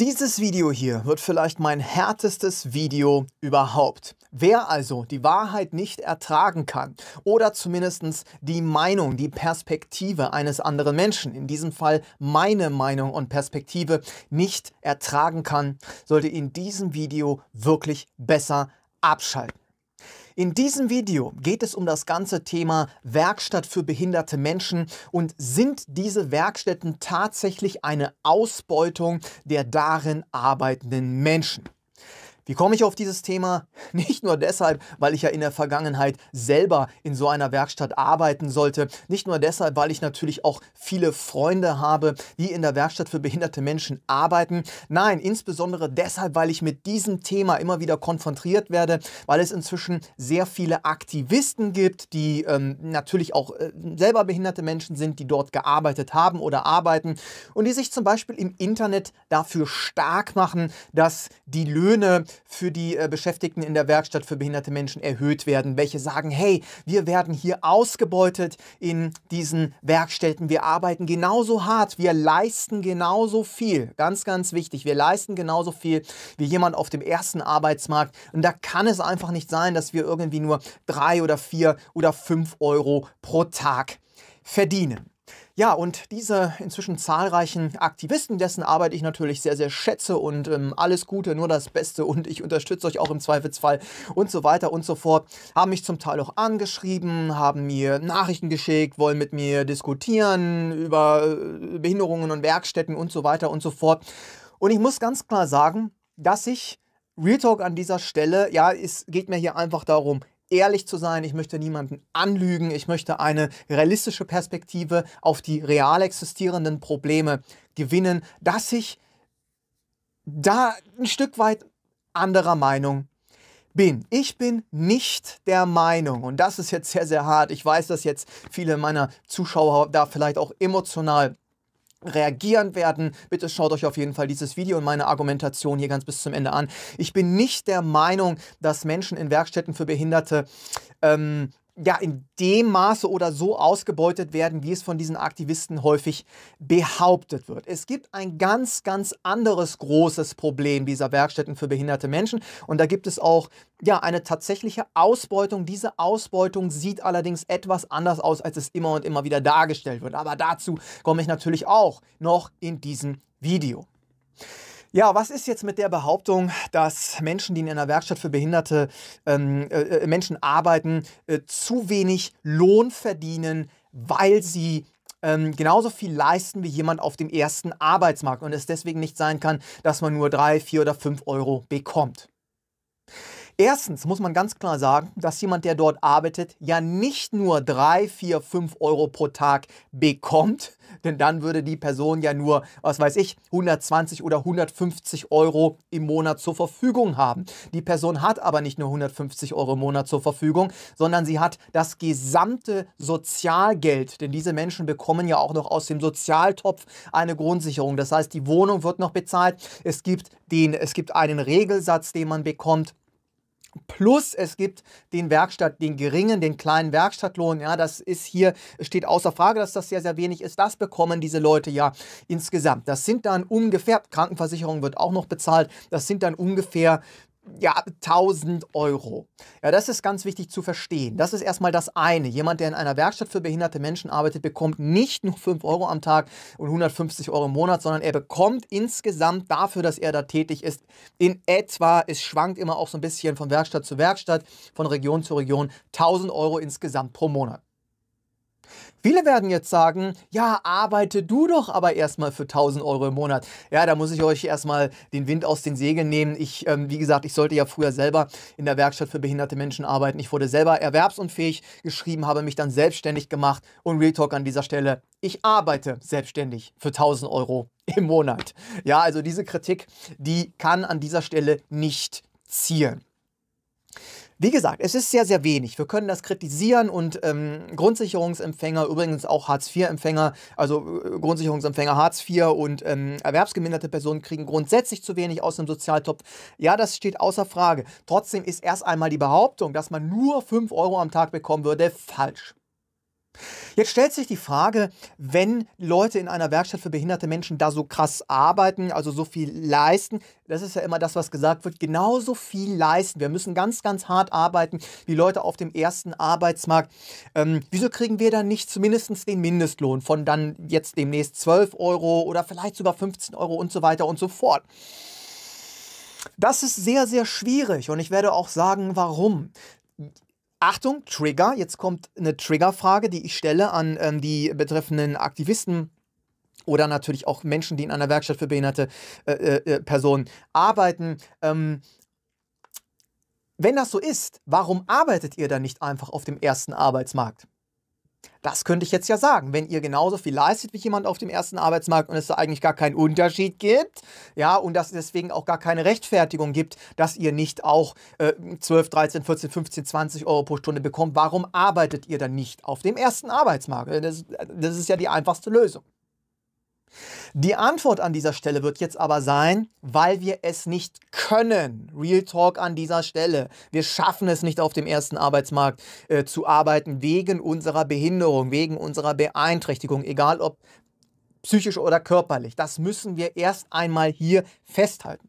Dieses Video hier wird vielleicht mein härtestes Video überhaupt. Wer also die Wahrheit nicht ertragen kann oder zumindest die Meinung, die Perspektive eines anderen Menschen, in diesem Fall meine Meinung und Perspektive, nicht ertragen kann, sollte in diesem Video wirklich besser abschalten. In diesem Video geht es um das ganze Thema Werkstatt für behinderte Menschen und sind diese Werkstätten tatsächlich eine Ausbeutung der darin arbeitenden Menschen? Wie komme ich auf dieses Thema? Nicht nur deshalb, weil ich ja in der Vergangenheit selber in so einer Werkstatt arbeiten sollte, nicht nur deshalb, weil ich natürlich auch viele Freunde habe, die in der Werkstatt für behinderte Menschen arbeiten. Nein, insbesondere deshalb, weil ich mit diesem Thema immer wieder konfrontiert werde, weil es inzwischen sehr viele Aktivisten gibt, die ähm, natürlich auch äh, selber behinderte Menschen sind, die dort gearbeitet haben oder arbeiten und die sich zum Beispiel im Internet dafür stark machen, dass die Löhne für die äh, Beschäftigten in der Werkstatt für behinderte Menschen erhöht werden. Welche sagen, hey, wir werden hier ausgebeutet in diesen Werkstätten. Wir arbeiten genauso hart, wir leisten genauso viel. Ganz, ganz wichtig, wir leisten genauso viel wie jemand auf dem ersten Arbeitsmarkt. Und da kann es einfach nicht sein, dass wir irgendwie nur drei oder vier oder fünf Euro pro Tag verdienen. Ja, und diese inzwischen zahlreichen Aktivisten, dessen Arbeit ich natürlich sehr, sehr schätze und ähm, alles Gute, nur das Beste und ich unterstütze euch auch im Zweifelsfall und so weiter und so fort, haben mich zum Teil auch angeschrieben, haben mir Nachrichten geschickt, wollen mit mir diskutieren über äh, Behinderungen und Werkstätten und so weiter und so fort. Und ich muss ganz klar sagen, dass ich Real Talk an dieser Stelle, ja, es geht mir hier einfach darum, ehrlich zu sein, ich möchte niemanden anlügen, ich möchte eine realistische Perspektive auf die real existierenden Probleme gewinnen, dass ich da ein Stück weit anderer Meinung bin. Ich bin nicht der Meinung, und das ist jetzt sehr, sehr hart, ich weiß, dass jetzt viele meiner Zuschauer da vielleicht auch emotional reagieren werden. Bitte schaut euch auf jeden Fall dieses Video und meine Argumentation hier ganz bis zum Ende an. Ich bin nicht der Meinung, dass Menschen in Werkstätten für Behinderte ähm, ja in dem Maße oder so ausgebeutet werden, wie es von diesen Aktivisten häufig behauptet wird. Es gibt ein ganz, ganz anderes großes Problem dieser Werkstätten für behinderte Menschen und da gibt es auch ja eine tatsächliche Ausbeutung. Diese Ausbeutung sieht allerdings etwas anders aus, als es immer und immer wieder dargestellt wird. Aber dazu komme ich natürlich auch noch in diesem Video. Ja, was ist jetzt mit der Behauptung, dass Menschen, die in einer Werkstatt für behinderte ähm, äh, äh, Menschen arbeiten, äh, zu wenig Lohn verdienen, weil sie ähm, genauso viel leisten wie jemand auf dem ersten Arbeitsmarkt und es deswegen nicht sein kann, dass man nur drei, vier oder fünf Euro bekommt? Erstens muss man ganz klar sagen, dass jemand, der dort arbeitet, ja nicht nur 3, 4, 5 Euro pro Tag bekommt, denn dann würde die Person ja nur, was weiß ich, 120 oder 150 Euro im Monat zur Verfügung haben. Die Person hat aber nicht nur 150 Euro im Monat zur Verfügung, sondern sie hat das gesamte Sozialgeld, denn diese Menschen bekommen ja auch noch aus dem Sozialtopf eine Grundsicherung. Das heißt, die Wohnung wird noch bezahlt, es gibt, den, es gibt einen Regelsatz, den man bekommt. Plus es gibt den Werkstatt, den geringen, den kleinen Werkstattlohn. Ja, das ist hier, steht außer Frage, dass das sehr, sehr wenig ist. Das bekommen diese Leute ja insgesamt. Das sind dann ungefähr, Krankenversicherung wird auch noch bezahlt, das sind dann ungefähr ja, 1000 Euro. Ja, das ist ganz wichtig zu verstehen. Das ist erstmal das eine. Jemand, der in einer Werkstatt für behinderte Menschen arbeitet, bekommt nicht nur 5 Euro am Tag und 150 Euro im Monat, sondern er bekommt insgesamt dafür, dass er da tätig ist, in etwa, es schwankt immer auch so ein bisschen von Werkstatt zu Werkstatt, von Region zu Region, 1000 Euro insgesamt pro Monat. Viele werden jetzt sagen, ja, arbeite du doch aber erstmal für 1000 Euro im Monat. Ja, da muss ich euch erstmal den Wind aus den Segeln nehmen. Ich, ähm, wie gesagt, ich sollte ja früher selber in der Werkstatt für behinderte Menschen arbeiten. Ich wurde selber erwerbsunfähig geschrieben, habe mich dann selbstständig gemacht und Real Talk an dieser Stelle. Ich arbeite selbstständig für 1000 Euro im Monat. Ja, also diese Kritik, die kann an dieser Stelle nicht zielen. Wie gesagt, es ist sehr, sehr wenig. Wir können das kritisieren und ähm, Grundsicherungsempfänger, übrigens auch Hartz-IV-Empfänger, also äh, Grundsicherungsempfänger Hartz IV und ähm, erwerbsgeminderte Personen kriegen grundsätzlich zu wenig aus dem Sozialtopf. Ja, das steht außer Frage. Trotzdem ist erst einmal die Behauptung, dass man nur 5 Euro am Tag bekommen würde, falsch. Jetzt stellt sich die Frage, wenn Leute in einer Werkstatt für behinderte Menschen da so krass arbeiten, also so viel leisten, das ist ja immer das, was gesagt wird, genauso viel leisten. Wir müssen ganz, ganz hart arbeiten wie Leute auf dem ersten Arbeitsmarkt. Ähm, wieso kriegen wir dann nicht zumindest den Mindestlohn von dann jetzt demnächst 12 Euro oder vielleicht sogar 15 Euro und so weiter und so fort? Das ist sehr, sehr schwierig und ich werde auch sagen, warum Achtung, Trigger. Jetzt kommt eine Triggerfrage, die ich stelle an ähm, die betreffenden Aktivisten oder natürlich auch Menschen, die in einer Werkstatt für behinderte äh, äh, äh Personen arbeiten. Ähm, wenn das so ist, warum arbeitet ihr dann nicht einfach auf dem ersten Arbeitsmarkt? Das könnte ich jetzt ja sagen. Wenn ihr genauso viel leistet wie jemand auf dem ersten Arbeitsmarkt und es da eigentlich gar keinen Unterschied gibt, ja, und dass es deswegen auch gar keine Rechtfertigung gibt, dass ihr nicht auch äh, 12, 13, 14, 15, 20 Euro pro Stunde bekommt, warum arbeitet ihr dann nicht auf dem ersten Arbeitsmarkt? Äh, das, äh, das ist ja die einfachste Lösung. Die Antwort an dieser Stelle wird jetzt aber sein, weil wir es nicht können. Real Talk an dieser Stelle. Wir schaffen es nicht auf dem ersten Arbeitsmarkt äh, zu arbeiten wegen unserer Behinderung, wegen unserer Beeinträchtigung, egal ob psychisch oder körperlich. Das müssen wir erst einmal hier festhalten.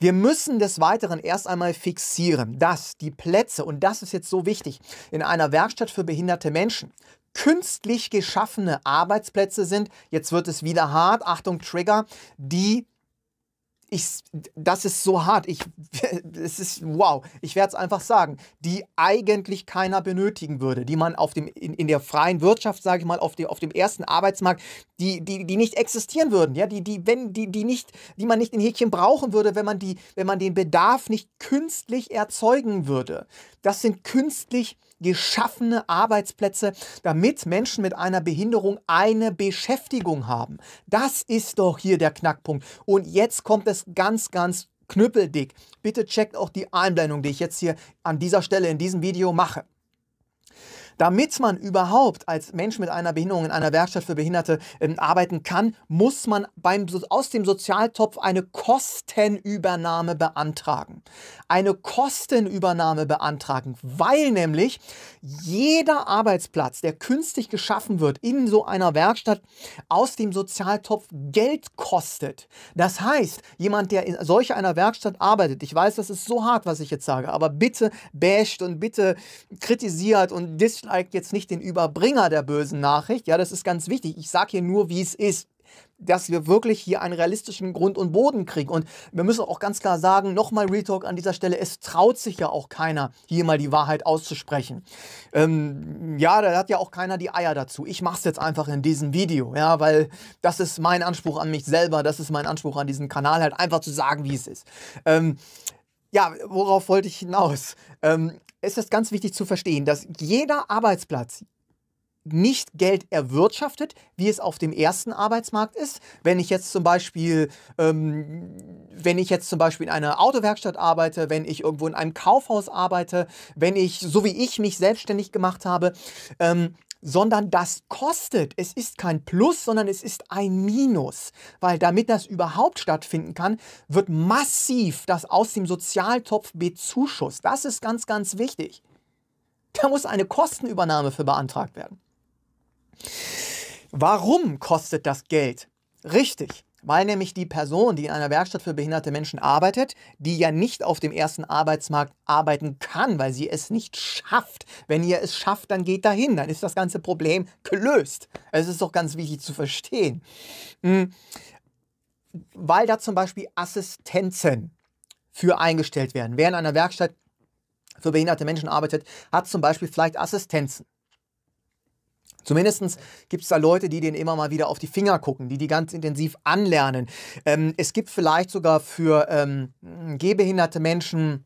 Wir müssen des Weiteren erst einmal fixieren, dass die Plätze, und das ist jetzt so wichtig, in einer Werkstatt für behinderte Menschen künstlich geschaffene Arbeitsplätze sind, jetzt wird es wieder hart, Achtung Trigger, die ich, das ist so hart. Ich, es ist wow. Ich werde es einfach sagen, die eigentlich keiner benötigen würde, die man auf dem, in, in der freien Wirtschaft, sage ich mal, auf dem, auf dem ersten Arbeitsmarkt, die, die, die nicht existieren würden, ja, die, die, wenn, die, die nicht, die man nicht in Häkchen brauchen würde, wenn man die, wenn man den Bedarf nicht künstlich erzeugen würde. Das sind künstlich geschaffene Arbeitsplätze, damit Menschen mit einer Behinderung eine Beschäftigung haben. Das ist doch hier der Knackpunkt. Und jetzt kommt es ganz, ganz knüppeldick. Bitte checkt auch die Einblendung, die ich jetzt hier an dieser Stelle in diesem Video mache. Damit man überhaupt als Mensch mit einer Behinderung in einer Werkstatt für Behinderte ähm, arbeiten kann, muss man beim, aus dem Sozialtopf eine Kostenübernahme beantragen. Eine Kostenübernahme beantragen, weil nämlich jeder Arbeitsplatz, der künstlich geschaffen wird in so einer Werkstatt, aus dem Sozialtopf Geld kostet. Das heißt, jemand, der in solch einer Werkstatt arbeitet, ich weiß, das ist so hart, was ich jetzt sage, aber bitte basht und bitte kritisiert und dis verurteilt jetzt nicht den Überbringer der bösen Nachricht. Ja, das ist ganz wichtig. Ich sage hier nur, wie es ist dass wir wirklich hier einen realistischen Grund und Boden kriegen. Und wir müssen auch ganz klar sagen, nochmal Retalk an dieser Stelle, es traut sich ja auch keiner, hier mal die Wahrheit auszusprechen. Ähm, ja, da hat ja auch keiner die Eier dazu. Ich mache es jetzt einfach in diesem Video, ja, weil das ist mein Anspruch an mich selber, das ist mein Anspruch an diesen Kanal, halt einfach zu sagen, wie es ist. Ähm, ja, worauf wollte ich hinaus? Ähm, es ist ganz wichtig zu verstehen, dass jeder Arbeitsplatz nicht Geld erwirtschaftet, wie es auf dem ersten Arbeitsmarkt ist. Wenn ich jetzt zum Beispiel, ähm, wenn ich jetzt zum Beispiel in einer Autowerkstatt arbeite, wenn ich irgendwo in einem Kaufhaus arbeite, wenn ich, so wie ich mich selbstständig gemacht habe, ähm, sondern das kostet. Es ist kein Plus, sondern es ist ein Minus, weil damit das überhaupt stattfinden kann, wird massiv das aus dem Sozialtopf bezuschusst. Das ist ganz, ganz wichtig. Da muss eine Kostenübernahme für beantragt werden. Warum kostet das Geld? Richtig. Weil nämlich die Person, die in einer Werkstatt für behinderte Menschen arbeitet, die ja nicht auf dem ersten Arbeitsmarkt arbeiten kann, weil sie es nicht schafft. Wenn ihr es schafft, dann geht dahin, dann ist das ganze Problem gelöst. Es ist doch ganz wichtig zu verstehen. Hm. Weil da zum Beispiel Assistenzen für eingestellt werden. Wer in einer Werkstatt für behinderte Menschen arbeitet, hat zum Beispiel vielleicht Assistenzen. Zumindest gibt es da Leute, die denen immer mal wieder auf die Finger gucken, die die ganz intensiv anlernen. Ähm, es gibt vielleicht sogar für ähm, gehbehinderte Menschen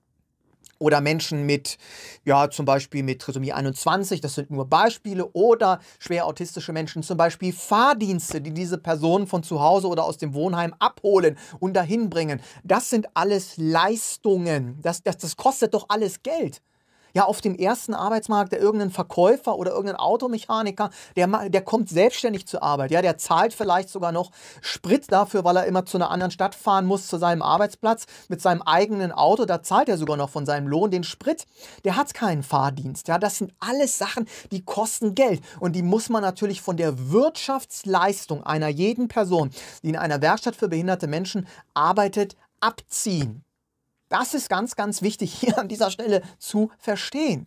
oder Menschen mit, ja, zum Beispiel mit Trisomie 21, das sind nur Beispiele, oder schwer autistische Menschen, zum Beispiel Fahrdienste, die diese Personen von zu Hause oder aus dem Wohnheim abholen und dahin bringen. Das sind alles Leistungen. Das, das, das kostet doch alles Geld ja auf dem ersten Arbeitsmarkt, der irgendein Verkäufer oder irgendein Automechaniker, der, der kommt selbstständig zur Arbeit, ja, der zahlt vielleicht sogar noch Sprit dafür, weil er immer zu einer anderen Stadt fahren muss, zu seinem Arbeitsplatz mit seinem eigenen Auto, da zahlt er sogar noch von seinem Lohn den Sprit, der hat keinen Fahrdienst, ja, das sind alles Sachen, die kosten Geld und die muss man natürlich von der Wirtschaftsleistung einer jeden Person, die in einer Werkstatt für behinderte Menschen arbeitet, abziehen. Das ist ganz, ganz wichtig hier an dieser Stelle zu verstehen.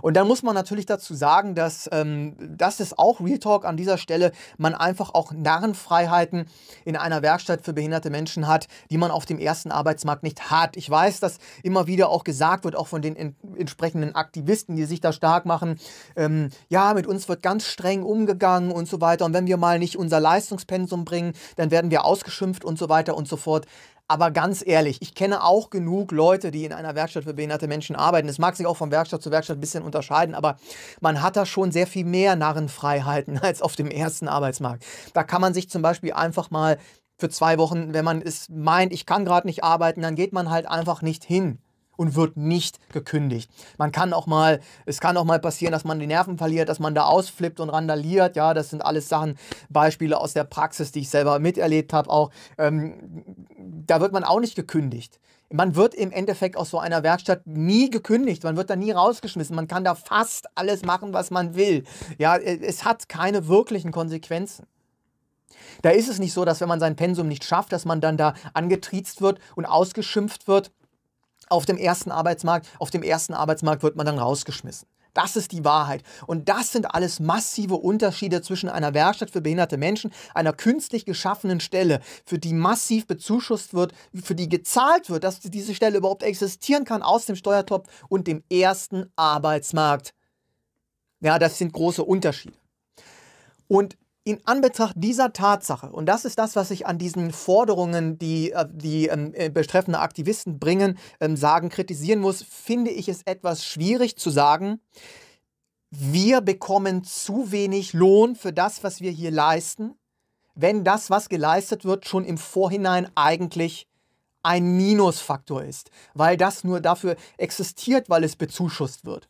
Und dann muss man natürlich dazu sagen, dass ähm, das ist auch Real Talk an dieser Stelle, man einfach auch Narrenfreiheiten in einer Werkstatt für behinderte Menschen hat, die man auf dem ersten Arbeitsmarkt nicht hat. Ich weiß, dass immer wieder auch gesagt wird, auch von den in, entsprechenden Aktivisten, die sich da stark machen, ähm, ja, mit uns wird ganz streng umgegangen und so weiter. Und wenn wir mal nicht unser Leistungspensum bringen, dann werden wir ausgeschimpft und so weiter und so fort. Aber ganz ehrlich, ich kenne auch genug Leute, die in einer Werkstatt für behinderte Menschen arbeiten. Es mag sich auch von Werkstatt zu Werkstatt ein bisschen unterscheiden, aber man hat da schon sehr viel mehr Narrenfreiheiten als auf dem ersten Arbeitsmarkt. Da kann man sich zum Beispiel einfach mal für zwei Wochen, wenn man es meint, ich kann gerade nicht arbeiten, dann geht man halt einfach nicht hin und wird nicht gekündigt. Man kann auch mal, es kann auch mal passieren, dass man die Nerven verliert, dass man da ausflippt und randaliert. Ja, das sind alles Sachen, Beispiele aus der Praxis, die ich selber miterlebt habe. Auch ähm, da wird man auch nicht gekündigt. Man wird im Endeffekt aus so einer Werkstatt nie gekündigt, man wird da nie rausgeschmissen, man kann da fast alles machen, was man will. Ja, äh, es hat keine wirklichen Konsequenzen. Da ist es nicht so, dass wenn man sein Pensum nicht schafft, dass man dann da angetriezt wird und ausgeschimpft wird auf dem ersten Arbeitsmarkt. Auf dem ersten Arbeitsmarkt wird man dann rausgeschmissen. Das ist die Wahrheit. Und das sind alles massive Unterschiede zwischen einer Werkstatt für behinderte Menschen, einer künstlich geschaffenen Stelle, für die massiv bezuschusst wird, für die gezahlt wird, dass diese Stelle überhaupt existieren kann aus dem Steuertopf und dem ersten Arbeitsmarkt. Ja, das sind große Unterschiede. Und in Anbetracht dieser Tatsache, und das ist das, was ich an diesen Forderungen, die äh, die ähm, äh, betreffende Aktivisten bringen, ähm, sagen, kritisieren muss, finde ich es etwas schwierig zu sagen, wir bekommen zu wenig Lohn für das, was wir hier leisten, wenn das, was geleistet wird, schon im Vorhinein eigentlich ein Minusfaktor ist, weil das nur dafür existiert, weil es bezuschusst wird.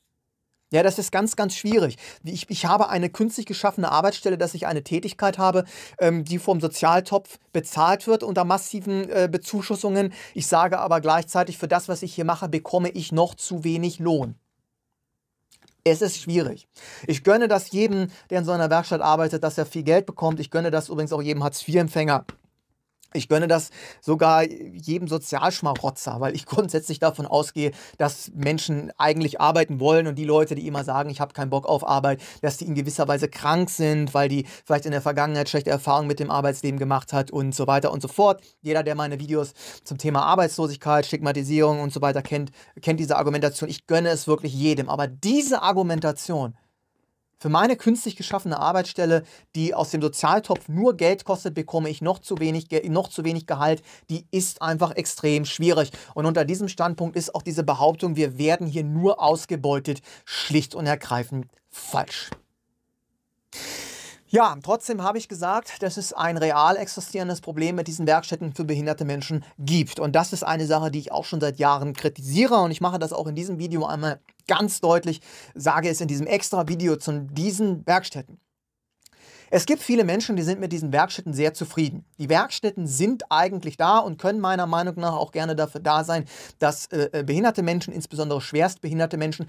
Ja, das ist ganz, ganz schwierig. Ich, ich habe eine künstlich geschaffene Arbeitsstelle, dass ich eine Tätigkeit habe, ähm, die vom Sozialtopf bezahlt wird unter massiven äh, Bezuschussungen. Ich sage aber gleichzeitig, für das, was ich hier mache, bekomme ich noch zu wenig Lohn. Es ist schwierig. Ich gönne das jedem, der in so einer Werkstatt arbeitet, dass er viel Geld bekommt. Ich gönne das übrigens auch jedem Hartz-IV-Empfänger, ich gönne das sogar jedem Sozialschmarotzer, weil ich grundsätzlich davon ausgehe, dass Menschen eigentlich arbeiten wollen und die Leute, die immer sagen, ich habe keinen Bock auf Arbeit, dass die in gewisser Weise krank sind, weil die vielleicht in der Vergangenheit schlechte Erfahrungen mit dem Arbeitsleben gemacht hat und so weiter und so fort. Jeder, der meine Videos zum Thema Arbeitslosigkeit, Stigmatisierung und so weiter kennt, kennt diese Argumentation. Ich gönne es wirklich jedem. Aber diese Argumentation, für meine künstlich geschaffene Arbeitsstelle, die aus dem Sozialtopf nur Geld kostet, bekomme ich noch zu wenig, noch zu wenig Gehalt. Die ist einfach extrem schwierig. Und unter diesem Standpunkt ist auch diese Behauptung, wir werden hier nur ausgebeutet, schlicht und ergreifend falsch. Ja, trotzdem habe ich gesagt, dass es ein real existierendes Problem mit diesen Werkstätten für behinderte Menschen gibt. Und das ist eine Sache, die ich auch schon seit Jahren kritisiere. Und ich mache das auch in diesem Video einmal ganz deutlich sage, es in diesem extra Video zu diesen Werkstätten. Es gibt viele Menschen, die sind mit diesen Werkstätten sehr zufrieden. Die Werkstätten sind eigentlich da und können meiner Meinung nach auch gerne dafür da sein, dass äh, äh behinderte Menschen, insbesondere schwerstbehinderte Menschen,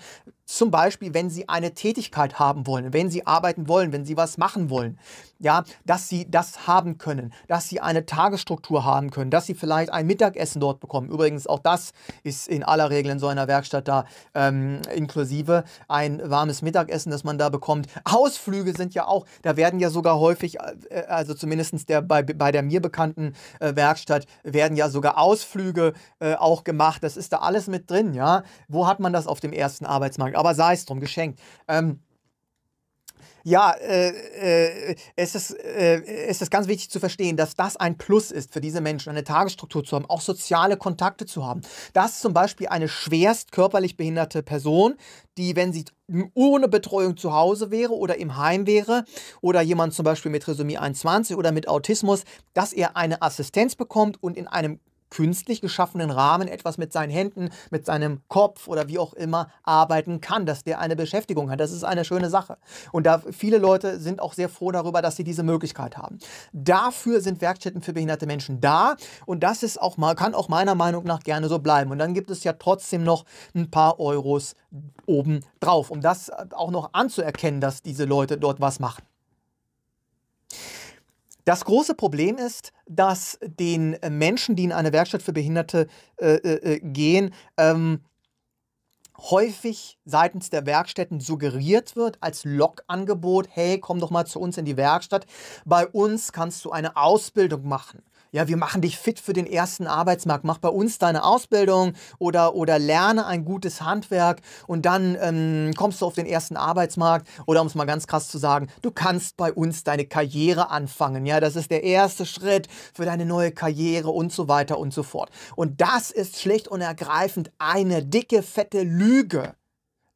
zum Beispiel, wenn Sie eine Tätigkeit haben wollen, wenn Sie arbeiten wollen, wenn Sie was machen wollen, ja, dass Sie das haben können, dass Sie eine Tagesstruktur haben können, dass Sie vielleicht ein Mittagessen dort bekommen. Übrigens, auch das ist in aller Regel in so einer Werkstatt da ähm, inklusive. Ein warmes Mittagessen, das man da bekommt. Ausflüge sind ja auch, da werden ja sogar häufig, äh, also zumindest der, bei, bei der mir bekannten äh, Werkstatt, werden ja sogar Ausflüge äh, auch gemacht. Das ist da alles mit drin, ja. Wo hat man das auf dem ersten Arbeitsmarkt? aber sei es drum, geschenkt. Ähm, ja, äh, äh, es, ist, äh, es ist ganz wichtig zu verstehen, dass das ein Plus ist für diese Menschen, eine Tagesstruktur zu haben, auch soziale Kontakte zu haben. Dass zum Beispiel eine schwerst körperlich behinderte Person, die, wenn sie ohne Betreuung zu Hause wäre oder im Heim wäre oder jemand zum Beispiel mit Resümee 21 oder mit Autismus, dass er eine Assistenz bekommt und in einem künstlich geschaffenen Rahmen etwas mit seinen Händen, mit seinem Kopf oder wie auch immer arbeiten kann, dass der eine Beschäftigung hat. Das ist eine schöne Sache. Und da viele Leute sind auch sehr froh darüber, dass sie diese Möglichkeit haben. Dafür sind Werkstätten für behinderte Menschen da und das ist auch mal, kann auch meiner Meinung nach gerne so bleiben. Und dann gibt es ja trotzdem noch ein paar Euros oben drauf, um das äh, auch noch anzuerkennen, dass diese Leute dort was machen. Das große Problem ist, dass den äh, Menschen, die in eine Werkstatt für Behinderte äh, äh, äh, gehen, ähm, häufig seitens der Werkstätten suggeriert wird als Lokangebot, hey, komm doch mal zu uns in die Werkstatt, bei uns kannst du eine Ausbildung machen ja, wir machen dich fit für den ersten Arbeitsmarkt, mach bei uns deine Ausbildung oder, oder lerne ein gutes Handwerk und dann ähm, kommst du auf den ersten Arbeitsmarkt oder um es mal ganz krass zu sagen, du kannst bei uns deine Karriere anfangen. Ja, das ist der erste Schritt für deine neue Karriere und so weiter und so fort. Und das ist schlicht und ergreifend eine dicke, fette Lüge.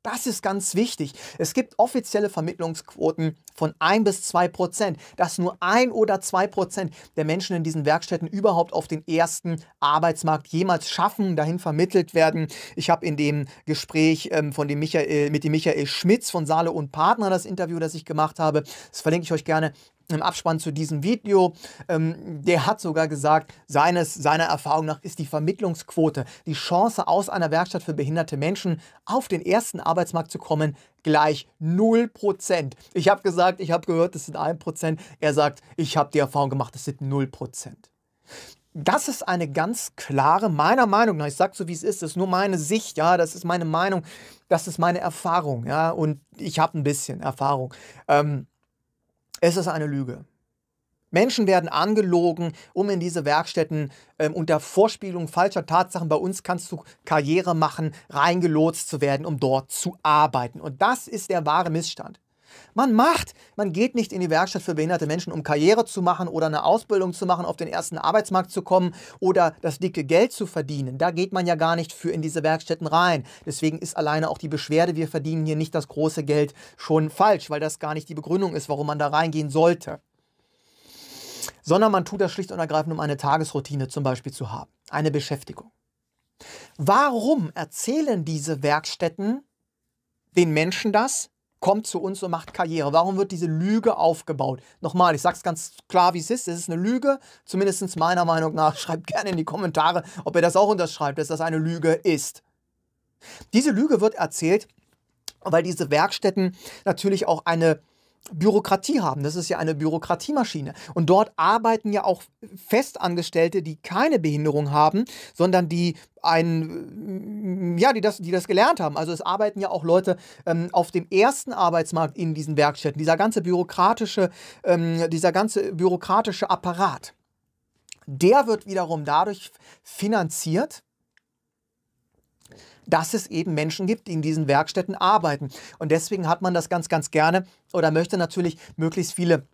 Das ist ganz wichtig. Es gibt offizielle Vermittlungsquoten von 1 bis 2 Prozent, dass nur 1 oder 2 Prozent der Menschen in diesen Werkstätten überhaupt auf den ersten Arbeitsmarkt jemals schaffen, dahin vermittelt werden. Ich habe in dem Gespräch ähm, von dem Michael, mit dem Michael Schmitz von Saale und Partner das Interview, das ich gemacht habe, das verlinke ich euch gerne, im Abspann zu diesem Video, ähm, der hat sogar gesagt, seines, seiner Erfahrung nach ist die Vermittlungsquote, die Chance aus einer Werkstatt für behinderte Menschen auf den ersten Arbeitsmarkt zu kommen, gleich 0%. Ich habe gesagt, ich habe gehört, es sind 1%. Er sagt, ich habe die Erfahrung gemacht, es sind 0%. Das ist eine ganz klare, meiner Meinung nach, ich sage so wie es ist, das ist nur meine Sicht, ja, das ist meine Meinung, das ist meine Erfahrung, ja, und ich habe ein bisschen Erfahrung. Ähm, es ist eine Lüge. Menschen werden angelogen, um in diese Werkstätten äh, unter Vorspielung falscher Tatsachen, bei uns kannst du Karriere machen, reingelotst zu werden, um dort zu arbeiten. Und das ist der wahre Missstand. Man macht. Man geht nicht in die Werkstatt für behinderte Menschen, um Karriere zu machen oder eine Ausbildung zu machen, auf den ersten Arbeitsmarkt zu kommen oder das dicke Geld zu verdienen. Da geht man ja gar nicht für in diese Werkstätten rein. Deswegen ist alleine auch die Beschwerde, wir verdienen hier nicht das große Geld, schon falsch, weil das gar nicht die Begründung ist, warum man da reingehen sollte sondern man tut das schlicht und ergreifend, um eine Tagesroutine zum Beispiel zu haben, eine Beschäftigung. Warum erzählen diese Werkstätten den Menschen das? kommt zu uns und macht Karriere? Warum wird diese Lüge aufgebaut? Nochmal, ich sage es ganz klar, wie es ist. Es ist eine Lüge, zumindest meiner Meinung nach. Schreibt gerne in die Kommentare, ob ihr das auch unterschreibt, dass das eine Lüge ist. Diese Lüge wird erzählt, weil diese Werkstätten natürlich auch eine Bürokratie haben. Das ist ja eine Bürokratiemaschine. Und dort arbeiten ja auch Festangestellte, die keine Behinderung haben, sondern die ein, mm, ja, die das, die das gelernt haben. Also es arbeiten ja auch Leute ähm, auf dem ersten Arbeitsmarkt in diesen Werkstätten. Dieser ganze bürokratische, ähm, dieser ganze bürokratische Apparat, der wird wiederum dadurch finanziert, dass es eben Menschen gibt, die in diesen Werkstätten arbeiten. Und deswegen hat man das ganz, ganz gerne oder möchte natürlich möglichst viele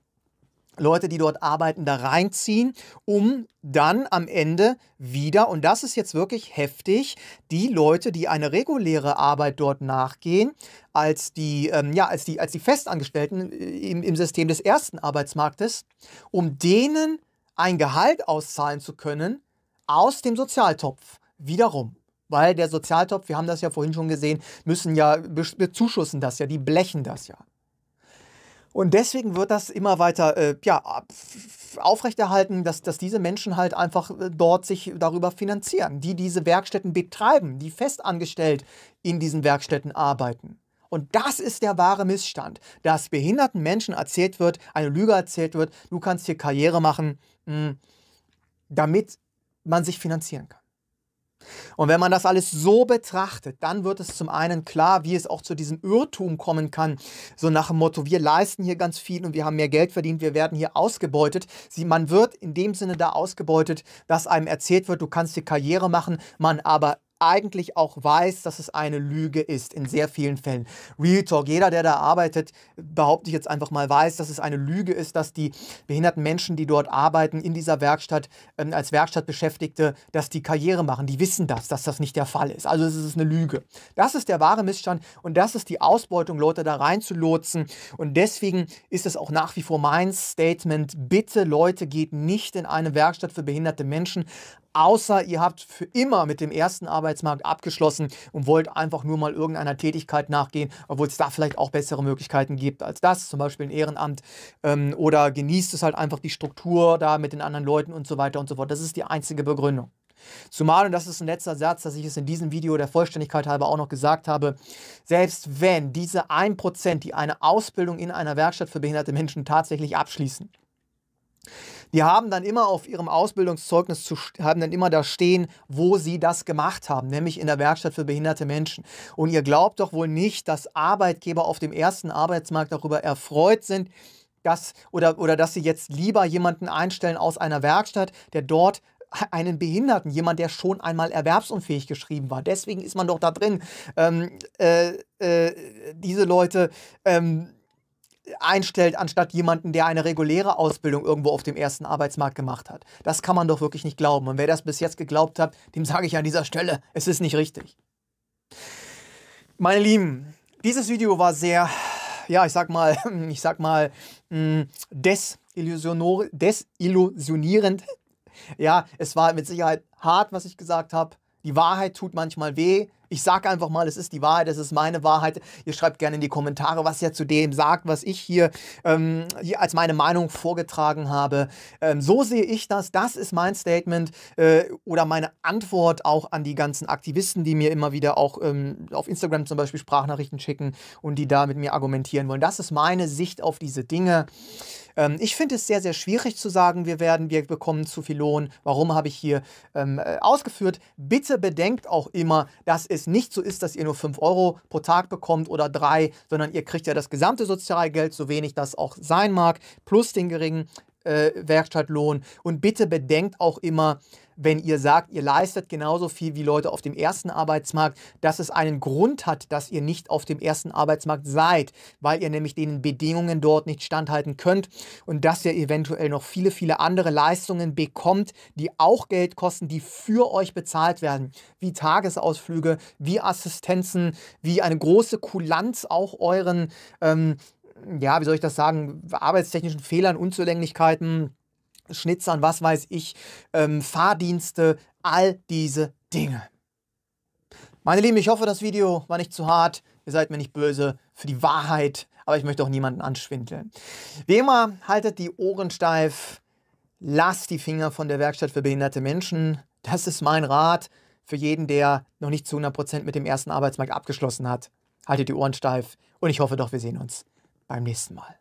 Leute, die dort arbeiten, da reinziehen, um dann am Ende wieder, und das ist jetzt wirklich heftig, die Leute, die eine reguläre Arbeit dort nachgehen, als die, ähm, ja, als die, als die Festangestellten äh, im, im System des ersten Arbeitsmarktes, um denen ein Gehalt auszahlen zu können aus dem Sozialtopf wiederum. Weil der Sozialtopf, wir haben das ja vorhin schon gesehen, müssen ja, bezuschussen das ja, die blechen das ja. Und deswegen wird das immer weiter äh, ja, aufrechterhalten, dass, dass diese Menschen halt einfach äh, dort sich darüber finanzieren, die diese Werkstätten betreiben, die festangestellt in diesen Werkstätten arbeiten. Und das ist der wahre Missstand, dass behinderten Menschen erzählt wird, eine Lüge erzählt wird, du kannst hier Karriere machen, hm, damit man sich finanzieren kann. Und wenn man das alles so betrachtet, dann wird es zum einen klar, wie es auch zu diesem Irrtum kommen kann, so nach dem Motto, wir leisten hier ganz viel und wir haben mehr Geld verdient, wir werden hier ausgebeutet. Sie, man wird in dem Sinne da ausgebeutet, dass einem erzählt wird, du kannst die Karriere machen, man aber eigentlich auch weiß, dass es eine Lüge ist, in sehr vielen Fällen. Real Talk, jeder, der da arbeitet, behaupte ich jetzt einfach mal, weiß, dass es eine Lüge ist, dass die behinderten Menschen, die dort arbeiten, in dieser Werkstatt, ähm, als Werkstattbeschäftigte, dass die Karriere machen. Die wissen das, dass das nicht der Fall ist. Also es ist eine Lüge. Das ist der wahre Missstand und das ist die Ausbeutung, Leute da reinzulotsen. Und deswegen ist es auch nach wie vor mein Statement, bitte Leute, geht nicht in eine Werkstatt für behinderte Menschen, außer ihr habt für immer mit dem ersten Arbeitsmarkt abgeschlossen und wollt einfach nur mal irgendeiner Tätigkeit nachgehen, obwohl es da vielleicht auch bessere Möglichkeiten gibt als das, zum Beispiel ein Ehrenamt ähm, oder genießt es halt einfach die Struktur da mit den anderen Leuten und so weiter und so fort. Das ist die einzige Begründung. Zumal, und das ist ein letzter Satz, dass ich es in diesem Video der Vollständigkeit halber auch noch gesagt habe, selbst wenn diese 1%, die eine Ausbildung in einer Werkstatt für behinderte Menschen tatsächlich abschließen, die haben dann immer auf ihrem Ausbildungszeugnis zu, haben dann immer da stehen, wo sie das gemacht haben, nämlich in der Werkstatt für behinderte Menschen. Und ihr glaubt doch wohl nicht, dass Arbeitgeber auf dem ersten Arbeitsmarkt darüber erfreut sind, dass oder, oder dass sie jetzt lieber jemanden einstellen aus einer Werkstatt, der dort einen Behinderten, jemand, der schon einmal erwerbsunfähig geschrieben war. Deswegen ist man doch da drin. Ähm, äh, äh, diese Leute ähm, einstellt, anstatt jemanden, der eine reguläre Ausbildung irgendwo auf dem ersten Arbeitsmarkt gemacht hat. Das kann man doch wirklich nicht glauben. Und wer das bis jetzt geglaubt hat, dem sage ich an dieser Stelle, es ist nicht richtig. Meine Lieben, dieses Video war sehr, ja, ich sag mal, ich sag mal, hm, desillusionierend. Ja, es war mit Sicherheit hart, was ich gesagt habe. Die Wahrheit tut manchmal weh. Ich sage einfach mal, es ist die Wahrheit, es ist meine Wahrheit. Ihr schreibt gerne in die Kommentare, was ihr zu dem sagt, was ich hier, ähm, hier als meine Meinung vorgetragen habe. Ähm, so sehe ich das. Das ist mein Statement äh, oder meine Antwort auch an die ganzen Aktivisten, die mir immer wieder auch ähm, auf Instagram zum Beispiel Sprachnachrichten schicken und die da mit mir argumentieren wollen. Das ist meine Sicht auf diese Dinge. Ähm, ich finde es sehr, sehr schwierig zu sagen, wir werden, wir bekommen zu viel Lohn. Warum habe ich hier ähm, äh, ausgeführt? Bitte bedenkt auch immer, dass es nicht so ist, dass ihr nur 5 Euro pro Tag bekommt oder 3, sondern ihr kriegt ja das gesamte Sozialgeld, so wenig das auch sein mag, plus den geringen äh, Werkstattlohn. Und bitte bedenkt auch immer, wenn ihr sagt, ihr leistet genauso viel wie Leute auf dem ersten Arbeitsmarkt, dass es einen Grund hat, dass ihr nicht auf dem ersten Arbeitsmarkt seid, weil ihr nämlich den Bedingungen dort nicht standhalten könnt und dass ihr eventuell noch viele, viele andere Leistungen bekommt, die auch Geld kosten, die für euch bezahlt werden, wie Tagesausflüge, wie Assistenzen, wie eine große Kulanz auch euren ähm, ja, wie soll ich das sagen, arbeitstechnischen Fehlern, Unzulänglichkeiten, Schnitzern, was weiß ich, ähm, Fahrdienste, all diese Dinge. Meine Lieben, ich hoffe, das Video war nicht zu hart. Ihr seid mir nicht böse für die Wahrheit, aber ich möchte auch niemanden anschwindeln. Wie immer, haltet die Ohren steif, lasst die Finger von der Werkstatt für behinderte Menschen. Das ist mein Rat für jeden, der noch nicht zu 100% mit dem ersten Arbeitsmarkt abgeschlossen hat. Haltet die Ohren steif und ich hoffe doch, wir sehen uns beim nächsten Mal.